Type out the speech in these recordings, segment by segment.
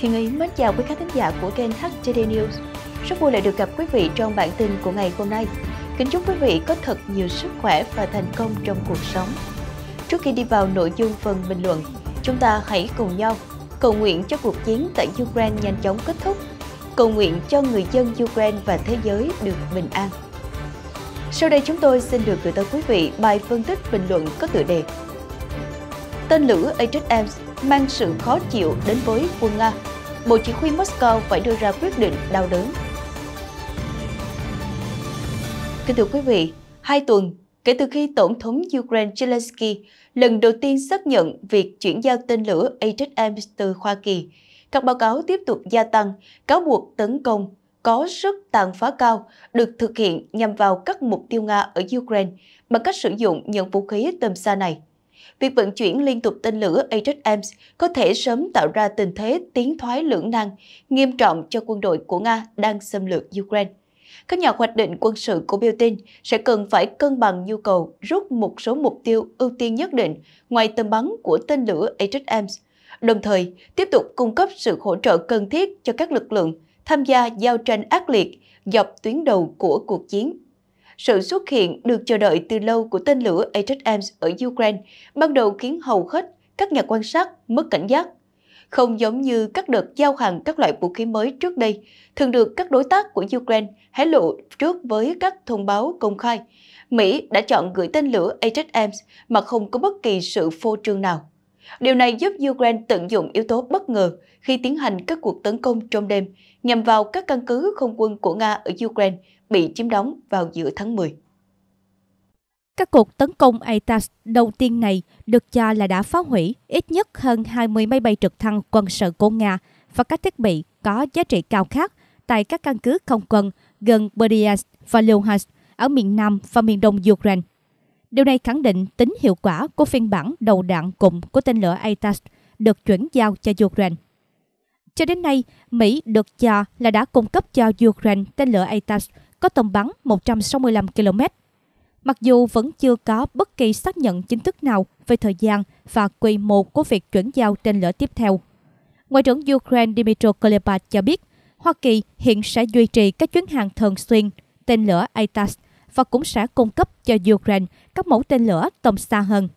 Thiên Ý mến chào quý khán thính giả của kênh HTD News. Rất vui lại được gặp quý vị trong bản tin của ngày hôm nay. Kính chúc quý vị có thật nhiều sức khỏe và thành công trong cuộc sống. Trước khi đi vào nội dung phần bình luận, chúng ta hãy cùng nhau cầu nguyện cho cuộc chiến tại Ukraine nhanh chóng kết thúc, cầu nguyện cho người dân Ukraine và thế giới được bình an. Sau đây chúng tôi xin được gửi tới quý vị bài phân tích bình luận có tựa đề tên lửa Ajax mang sự khó chịu đến với quân Nga. Bộ Chỉ huy Moscow phải đưa ra quyết định đau đớn. Kính thưa quý vị, hai tuần kể từ khi Tổng thống Ukraine Zelensky lần đầu tiên xác nhận việc chuyển giao tên lửa ATM từ Hoa Kỳ, các báo cáo tiếp tục gia tăng cáo buộc tấn công có sức tàn phá cao được thực hiện nhằm vào các mục tiêu Nga ở Ukraine bằng cách sử dụng những vũ khí tầm xa này việc vận chuyển liên tục tên lửa Ajax có thể sớm tạo ra tình thế tiến thoái lưỡng nan nghiêm trọng cho quân đội của Nga đang xâm lược Ukraine. Các nhà hoạch định quân sự của Putin sẽ cần phải cân bằng nhu cầu rút một số mục tiêu ưu tiên nhất định ngoài tầm bắn của tên lửa Ajax đồng thời tiếp tục cung cấp sự hỗ trợ cần thiết cho các lực lượng tham gia giao tranh ác liệt dọc tuyến đầu của cuộc chiến sự xuất hiện được chờ đợi từ lâu của tên lửa ajax ở Ukraine ban đầu khiến hầu hết các nhà quan sát mất cảnh giác. Không giống như các đợt giao hàng các loại vũ khí mới trước đây, thường được các đối tác của Ukraine hé lộ trước với các thông báo công khai, Mỹ đã chọn gửi tên lửa ajax mà không có bất kỳ sự phô trương nào. Điều này giúp Ukraine tận dụng yếu tố bất ngờ khi tiến hành các cuộc tấn công trong đêm nhằm vào các căn cứ không quân của Nga ở Ukraine bị chiếm đóng vào giữa tháng 10. Các cuộc tấn công ATAS đầu tiên này được cho là đã phá hủy ít nhất hơn 20 máy bay trực thăng quân sự của Nga và các thiết bị có giá trị cao khác tại các căn cứ không quân gần Berdyansk và Luhansk ở miền Nam và miền Đông Ukraine. Điều này khẳng định tính hiệu quả của phiên bản đầu đạn cụm của tên lửa ATAS được chuyển giao cho Ukraine. Cho đến nay, Mỹ được cho là đã cung cấp cho Ukraine tên lửa ATAS có tầm bắn 165 km. Mặc dù vẫn chưa có bất kỳ xác nhận chính thức nào về thời gian và quy mô của việc chuyển giao tên lửa tiếp theo. Ngoại trưởng Ukraine Dmytro Kuleba cho biết, Hoa Kỳ hiện sẽ duy trì các chuyến hàng thường xuyên tên lửa ATAS và cũng sẽ cung cấp cho Ukraine các mẫu tên lửa tầm xa hơn.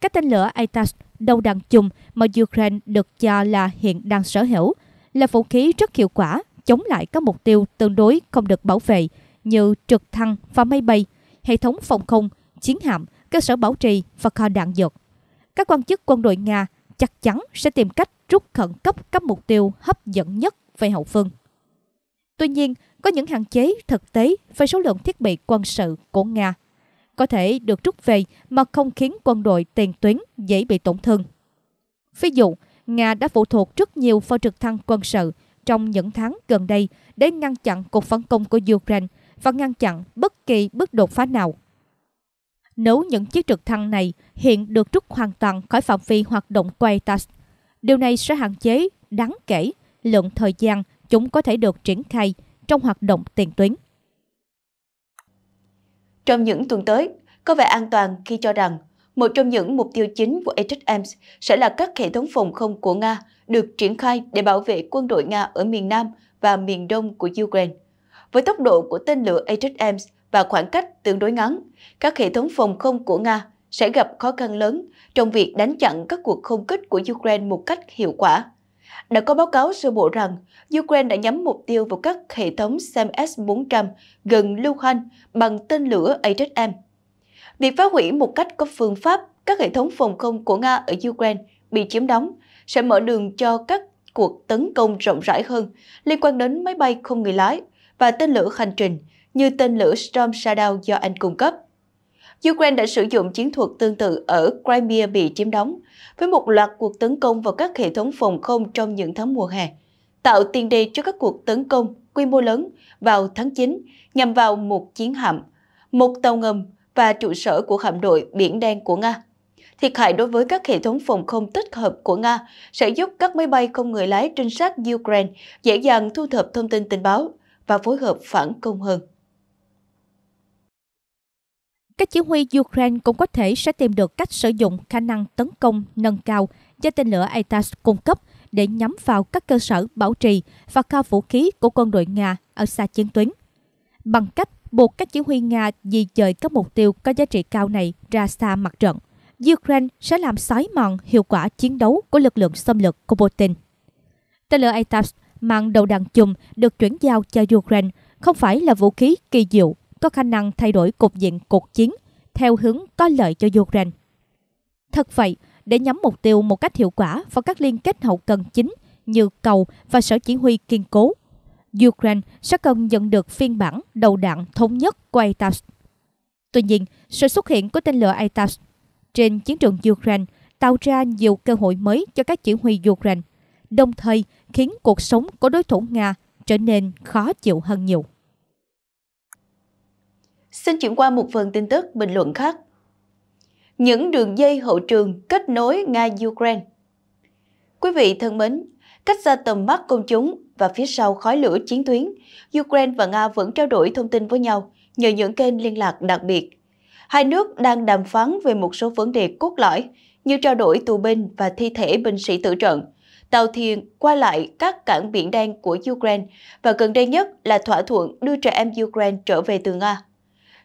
Các tên lửa ATAS đầu đạn chung mà Ukraine được cho là hiện đang sở hữu là vũ khí rất hiệu quả chống lại các mục tiêu tương đối không được bảo vệ như trực thăng và máy bay, hệ thống phòng không, chiến hạm, cơ sở bảo trì và kho đạn dược. Các quan chức quân đội Nga chắc chắn sẽ tìm cách rút khẩn cấp các mục tiêu hấp dẫn nhất về hậu phương. Tuy nhiên, có những hạn chế thực tế về số lượng thiết bị quân sự của Nga có thể được rút về mà không khiến quân đội tiền tuyến dễ bị tổn thương. Ví dụ, Nga đã phụ thuộc rất nhiều vào trực thăng quân sự trong những tháng gần đây để ngăn chặn cuộc phản công của Ukraine và ngăn chặn bất kỳ bước đột phá nào. Nếu những chiếc trực thăng này hiện được rút hoàn toàn khỏi phạm vi hoạt động của ATAS, điều này sẽ hạn chế đáng kể lượng thời gian chúng có thể được triển khai trong hoạt động tiền tuyến. Trong những tuần tới, có vẻ an toàn khi cho rằng một trong những mục tiêu chính của Aegis-M sẽ là các hệ thống phòng không của Nga được triển khai để bảo vệ quân đội Nga ở miền Nam và miền Đông của Ukraine. Với tốc độ của tên lửa Aegis-M và khoảng cách tương đối ngắn, các hệ thống phòng không của Nga sẽ gặp khó khăn lớn trong việc đánh chặn các cuộc không kích của Ukraine một cách hiệu quả. Đã có báo cáo sơ bộ rằng Ukraine đã nhắm mục tiêu vào các hệ thống SAM-S-400 gần Luhansk bằng tên lửa Aegis-M. Việc phá hủy một cách có phương pháp các hệ thống phòng không của Nga ở Ukraine bị chiếm đóng sẽ mở đường cho các cuộc tấn công rộng rãi hơn liên quan đến máy bay không người lái và tên lửa hành trình như tên lửa Storm Shadow do Anh cung cấp. Ukraine đã sử dụng chiến thuật tương tự ở Crimea bị chiếm đóng, với một loạt cuộc tấn công vào các hệ thống phòng không trong những tháng mùa hè, tạo tiền đề cho các cuộc tấn công quy mô lớn vào tháng 9 nhằm vào một chiến hạm, một tàu ngầm và trụ sở của hạm đội Biển Đen của Nga. Thiệt hại đối với các hệ thống phòng không tích hợp của Nga sẽ giúp các máy bay không người lái trinh sát Ukraine dễ dàng thu thập thông tin tình báo và phối hợp phản công hơn. Các chỉ huy Ukraine cũng có thể sẽ tìm được cách sử dụng khả năng tấn công nâng cao do tên lửa ATAS cung cấp để nhắm vào các cơ sở bảo trì và kho vũ khí của quân đội Nga ở xa chiến tuyến. Bằng cách buộc các chỉ huy Nga di dời các mục tiêu có giá trị cao này ra xa mặt trận. Ukraine sẽ làm xói mòn hiệu quả chiến đấu của lực lượng xâm lược của Putin. Tên lửa ATAPS mang đầu đạn chùm được chuyển giao cho Ukraine không phải là vũ khí kỳ diệu có khả năng thay đổi cục diện cuộc chiến theo hướng có lợi cho Ukraine. Thật vậy, để nhắm mục tiêu một cách hiệu quả vào các liên kết hậu cần chính như cầu và sở chỉ huy kiên cố, Ukraine sẽ cần nhận được phiên bản đầu đạn thống nhất của ATAPS. Tuy nhiên, sự xuất hiện của tên lửa ATAPS trên chiến trường Ukraine tạo ra nhiều cơ hội mới cho các chỉ huy Ukraine, đồng thời khiến cuộc sống của đối thủ Nga trở nên khó chịu hơn nhiều. Xin chuyển qua một phần tin tức bình luận khác. Những đường dây hậu trường kết nối Nga-Ukraine Quý vị thân mến, cách xa tầm mắt công chúng và phía sau khói lửa chiến tuyến, Ukraine và Nga vẫn trao đổi thông tin với nhau nhờ những kênh liên lạc đặc biệt. Hai nước đang đàm phán về một số vấn đề cốt lõi như trao đổi tù binh và thi thể binh sĩ tử trận, tàu thuyền qua lại các cảng biển đen của Ukraine và gần đây nhất là thỏa thuận đưa trẻ em Ukraine trở về từ Nga.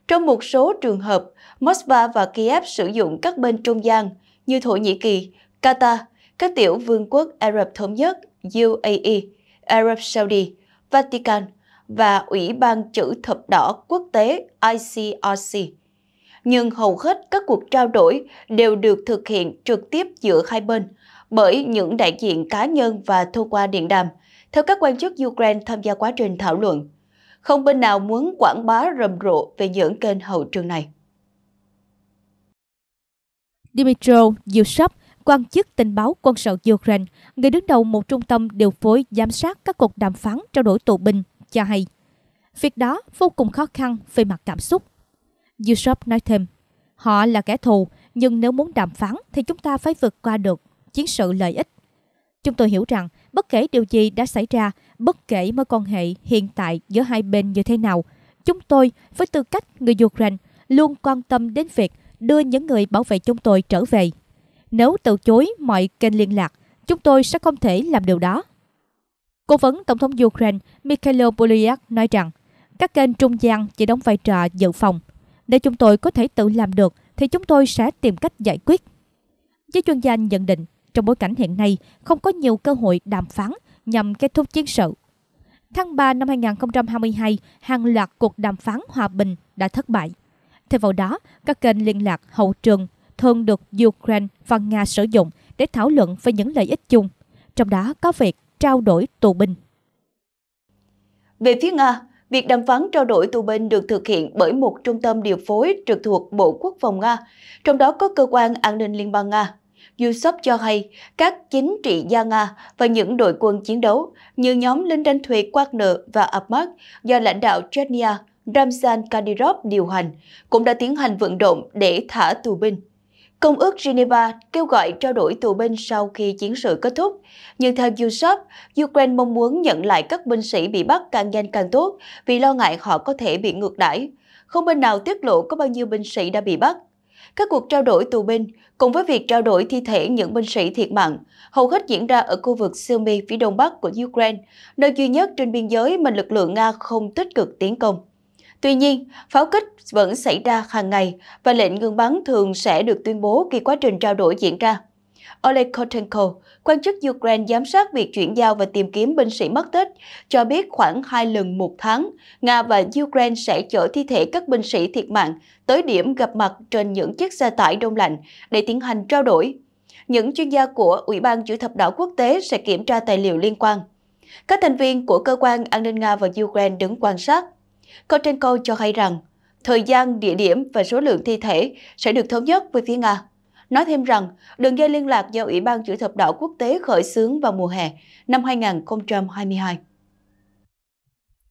Trong một số trường hợp, Moscow và Kiev sử dụng các bên trung gian như Thổ Nhĩ Kỳ, Qatar, các tiểu vương quốc Ả Rập Thống Nhất, UAE Arab Saudi, Vatican và Ủy ban Chữ Thập Đỏ Quốc tế ICRC. Nhưng hầu hết các cuộc trao đổi đều được thực hiện trực tiếp giữa hai bên bởi những đại diện cá nhân và thông qua điện đàm, theo các quan chức Ukraine tham gia quá trình thảo luận. Không bên nào muốn quảng bá rầm rộ về những kênh hậu trường này. Dimitro Yusov, quan chức tình báo quân sự Ukraine, người đứng đầu một trung tâm điều phối giám sát các cuộc đàm phán trao đổi tù binh, cho hay. Việc đó vô cùng khó khăn về mặt cảm xúc. Yushov nói thêm, họ là kẻ thù, nhưng nếu muốn đàm phán thì chúng ta phải vượt qua được chiến sự lợi ích. Chúng tôi hiểu rằng bất kể điều gì đã xảy ra, bất kể mối quan hệ hiện tại giữa hai bên như thế nào, chúng tôi với tư cách người Ukraine luôn quan tâm đến việc đưa những người bảo vệ chúng tôi trở về nếu từ chối mọi kênh liên lạc, chúng tôi sẽ không thể làm điều đó. Cố vấn Tổng thống Ukraine Mikhailo Polyak nói rằng các kênh trung gian chỉ đóng vai trò dự phòng. Để chúng tôi có thể tự làm được thì chúng tôi sẽ tìm cách giải quyết. Giới chuyên gia nhận định trong bối cảnh hiện nay không có nhiều cơ hội đàm phán nhằm kết thúc chiến sự. Tháng 3 năm 2022, hàng loạt cuộc đàm phán hòa bình đã thất bại. Thêm vào đó, các kênh liên lạc hậu trường thường được Ukraine và Nga sử dụng để thảo luận về những lợi ích chung, trong đó có việc trao đổi tù binh. Về phía Nga, việc đàm phán trao đổi tù binh được thực hiện bởi một trung tâm điều phối trực thuộc Bộ Quốc phòng Nga, trong đó có Cơ quan An ninh Liên bang Nga. Yusuf cho hay các chính trị gia Nga và những đội quân chiến đấu như nhóm lính đánh thuê Wagner và Abmak do lãnh đạo Chechnya Ramzan Kadyrov điều hành cũng đã tiến hành vận động để thả tù binh. Công ước Geneva kêu gọi trao đổi tù binh sau khi chiến sự kết thúc. Nhưng theo USAP, Ukraine mong muốn nhận lại các binh sĩ bị bắt càng nhanh càng tốt vì lo ngại họ có thể bị ngược đãi. Không bên nào tiết lộ có bao nhiêu binh sĩ đã bị bắt. Các cuộc trao đổi tù binh, cùng với việc trao đổi thi thể những binh sĩ thiệt mạng, hầu hết diễn ra ở khu vực Syria phía đông bắc của Ukraine, nơi duy nhất trên biên giới mà lực lượng Nga không tích cực tiến công. Tuy nhiên, pháo kích vẫn xảy ra hàng ngày và lệnh ngừng bắn thường sẽ được tuyên bố khi quá trình trao đổi diễn ra. Oleg Kotenko, quan chức Ukraine giám sát việc chuyển giao và tìm kiếm binh sĩ mất tích, cho biết khoảng hai lần một tháng, Nga và Ukraine sẽ chở thi thể các binh sĩ thiệt mạng tới điểm gặp mặt trên những chiếc xe tải đông lạnh để tiến hành trao đổi. Những chuyên gia của Ủy ban Chủ thập đỏ quốc tế sẽ kiểm tra tài liệu liên quan. Các thành viên của cơ quan an ninh Nga và Ukraine đứng quan sát Kotenko cho hay rằng thời gian, địa điểm và số lượng thi thể sẽ được thống nhất với phía Nga. Nói thêm rằng, đường dây liên lạc do Ủy ban Chữ thập đỏ quốc tế khởi xướng vào mùa hè năm 2022.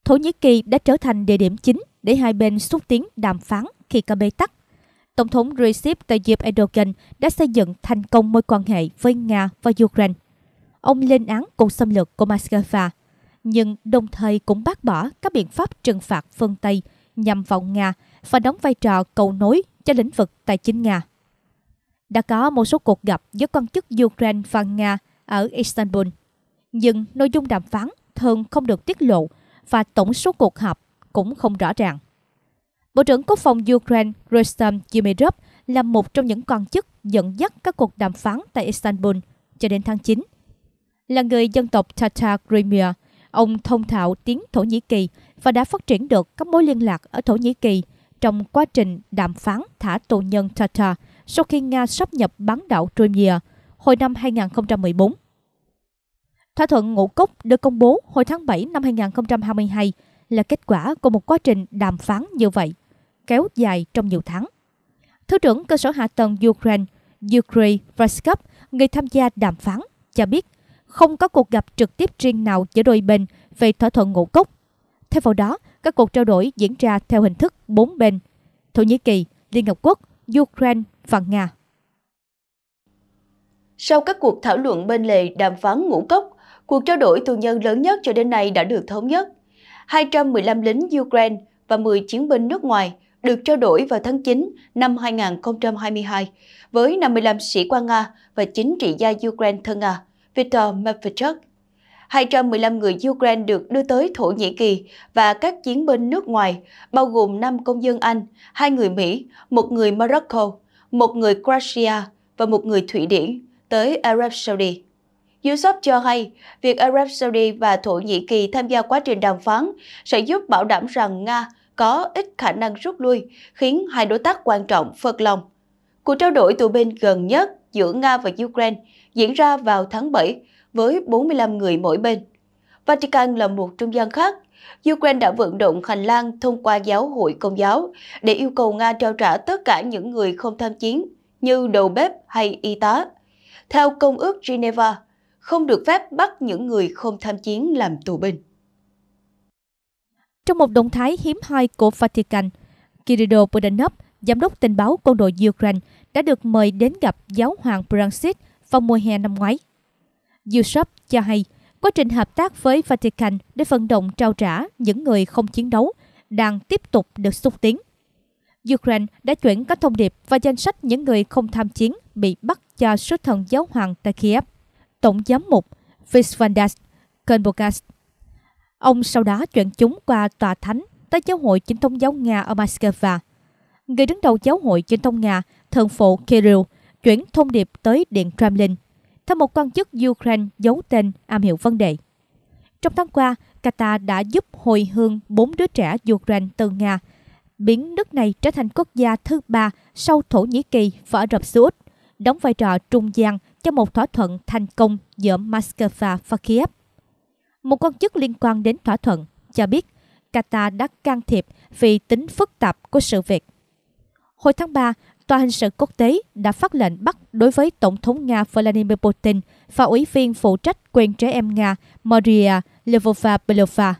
Thổ Nhĩ Kỳ đã trở thành địa điểm chính để hai bên xúc tiến đàm phán khi cả bế tắc. Tổng thống Recep Tayyip Erdogan đã xây dựng thành công mối quan hệ với Nga và Ukraine. Ông lên án cuộc xâm lược của Moscow nhưng đồng thời cũng bác bỏ các biện pháp trừng phạt phương Tây nhằm vào Nga và đóng vai trò cầu nối cho lĩnh vực tài chính Nga. Đã có một số cuộc gặp giữa quan chức Ukraine và Nga ở Istanbul, nhưng nội dung đàm phán thường không được tiết lộ và tổng số cuộc họp cũng không rõ ràng. Bộ trưởng Quốc phòng Ukraine Rustam Yumyrov là một trong những quan chức dẫn dắt các cuộc đàm phán tại Istanbul cho đến tháng 9. Là người dân tộc Tatar Crimea, Ông thông thạo tiếng Thổ Nhĩ Kỳ và đã phát triển được các mối liên lạc ở Thổ Nhĩ Kỳ trong quá trình đàm phán thả tù nhân Tatar sau khi Nga sắp nhập bán đảo Crimea hồi năm 2014. Thỏa thuận ngũ cốc được công bố hồi tháng 7 năm 2022 là kết quả của một quá trình đàm phán như vậy, kéo dài trong nhiều tháng. Thứ trưởng cơ sở hạ tầng Ukraine, Yuri Raskov, người tham gia đàm phán, cho biết không có cuộc gặp trực tiếp riêng nào giữa đôi bên về thỏa thuận ngũ cốc. Theo vào đó, các cuộc trao đổi diễn ra theo hình thức bốn bên, Thổ Nhĩ Kỳ, Liên Hợp Quốc, Ukraine và Nga. Sau các cuộc thảo luận bên lề đàm phán ngũ cốc, cuộc trao đổi tù nhân lớn nhất cho đến nay đã được thống nhất. 215 lính Ukraine và 10 chiến binh nước ngoài được trao đổi vào tháng 9 năm 2022 với 55 sĩ quan Nga và chính trị gia Ukraine thân Nga Viktor Medvedchuk. 215 người Ukraine được đưa tới Thổ Nhĩ Kỳ và các chiến binh nước ngoài, bao gồm 5 công dân Anh, 2 người Mỹ, 1 người Morocco, 1 người Croatia và 1 người Thụy Điển, tới Arab Saudi. Yusuf cho hay, việc Arab Saudi và Thổ Nhĩ Kỳ tham gia quá trình đàm phán sẽ giúp bảo đảm rằng Nga có ít khả năng rút lui, khiến hai đối tác quan trọng phật lòng. Cuộc trao đổi tù binh gần nhất giữa Nga và Ukraine diễn ra vào tháng 7 với 45 người mỗi bên. Vatican là một trung gian khác. Ukraine đã vận động hành lang thông qua giáo hội công giáo để yêu cầu Nga trao trả tất cả những người không tham chiến như đầu bếp hay y tá. Theo Công ước Geneva, không được phép bắt những người không tham chiến làm tù binh. Trong một động thái hiếm hoi của Vatican, Kirill Budanov, giám đốc tình báo quân đội Ukraine, đã được mời đến gặp giáo hoàng Francis vào mùa hè năm ngoái. Yusuf cho hay, quá trình hợp tác với Vatican để vận động trao trả những người không chiến đấu đang tiếp tục được xúc tiến. Ukraine đã chuyển các thông điệp và danh sách những người không tham chiến bị bắt cho sứ thần giáo hoàng tại Kiev, Tổng giám mục Visvandas Konbokas. Ông sau đó chuyển chúng qua tòa thánh tới giáo hội chính thống giáo Nga ở Moscow. Người đứng đầu giáo hội chính thống Nga, thượng phụ Kirill, chuyển thông điệp tới Điện Kremlin theo một quan chức Ukraine giấu tên am hiểu vấn đề. Trong tháng qua, Qatar đã giúp hồi hương bốn đứa trẻ Ukraine từ Nga, biến nước này trở thành quốc gia thứ ba sau Thổ Nhĩ Kỳ và Ả Rập Xê Út, đóng vai trò trung gian cho một thỏa thuận thành công giữa Moscow và Kiev. Một quan chức liên quan đến thỏa thuận cho biết Qatar đã can thiệp vì tính phức tạp của sự việc. Hồi tháng 3, Tòa hình sự quốc tế đã phát lệnh bắt đối với Tổng thống Nga Vladimir Putin và ủy viên phụ trách quyền trẻ em Nga Maria Lvova Belova.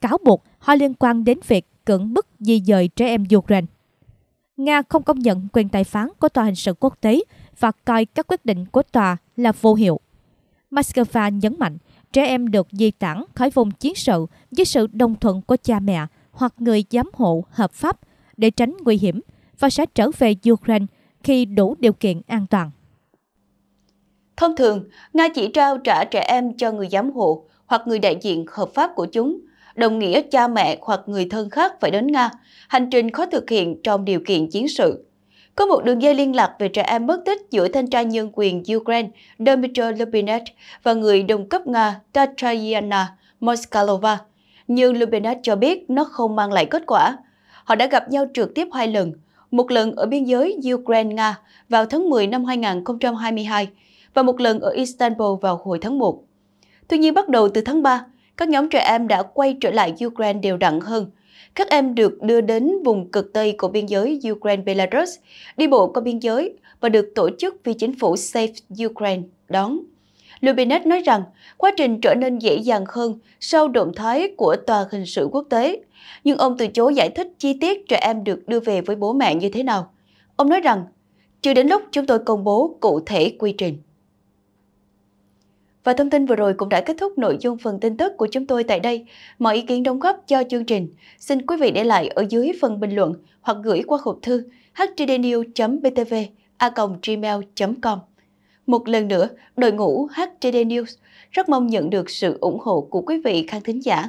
Cáo buộc họ liên quan đến việc cưỡng bức di dời trẻ em Ukraine. Nga không công nhận quyền tài phán của Tòa hình sự quốc tế và coi các quyết định của tòa là vô hiệu. Moscow nhấn mạnh trẻ em được di tản khỏi vùng chiến sự dưới sự đồng thuận của cha mẹ hoặc người giám hộ hợp pháp để tránh nguy hiểm – và sẽ trở về Ukraine khi đủ điều kiện an toàn. Thông thường, Nga chỉ trao trả trẻ em cho người giám hộ hoặc người đại diện hợp pháp của chúng, đồng nghĩa cha mẹ hoặc người thân khác phải đến Nga, hành trình khó thực hiện trong điều kiện chiến sự. Có một đường dây liên lạc về trẻ em mất tích giữa thanh tra nhân quyền Ukraine Dmitry Lubinets, và người đồng cấp Nga Tatyana Moskalova. Nhưng Lubinets cho biết nó không mang lại kết quả. Họ đã gặp nhau trực tiếp hai lần – một lần ở biên giới Ukraine-Nga vào tháng 10 năm 2022 và một lần ở Istanbul vào hồi tháng 1. Tuy nhiên bắt đầu từ tháng 3, các nhóm trẻ em đã quay trở lại Ukraine đều đặn hơn. Các em được đưa đến vùng cực Tây của biên giới Ukraine-Belarus, đi bộ qua biên giới và được tổ chức vì chính phủ Safe Ukraine đón. Lubinets nói rằng quá trình trở nên dễ dàng hơn sau động thái của Tòa hình sự quốc tế nhưng ông từ chối giải thích chi tiết trẻ em được đưa về với bố mẹ như thế nào. Ông nói rằng, chưa đến lúc chúng tôi công bố cụ thể quy trình. Và thông tin vừa rồi cũng đã kết thúc nội dung phần tin tức của chúng tôi tại đây. Mọi ý kiến đóng góp cho chương trình xin quý vị để lại ở dưới phần bình luận hoặc gửi qua hộp thư htdnews.btv a.gmail.com Một lần nữa, đội ngũ HTD News rất mong nhận được sự ủng hộ của quý vị khán thính giả.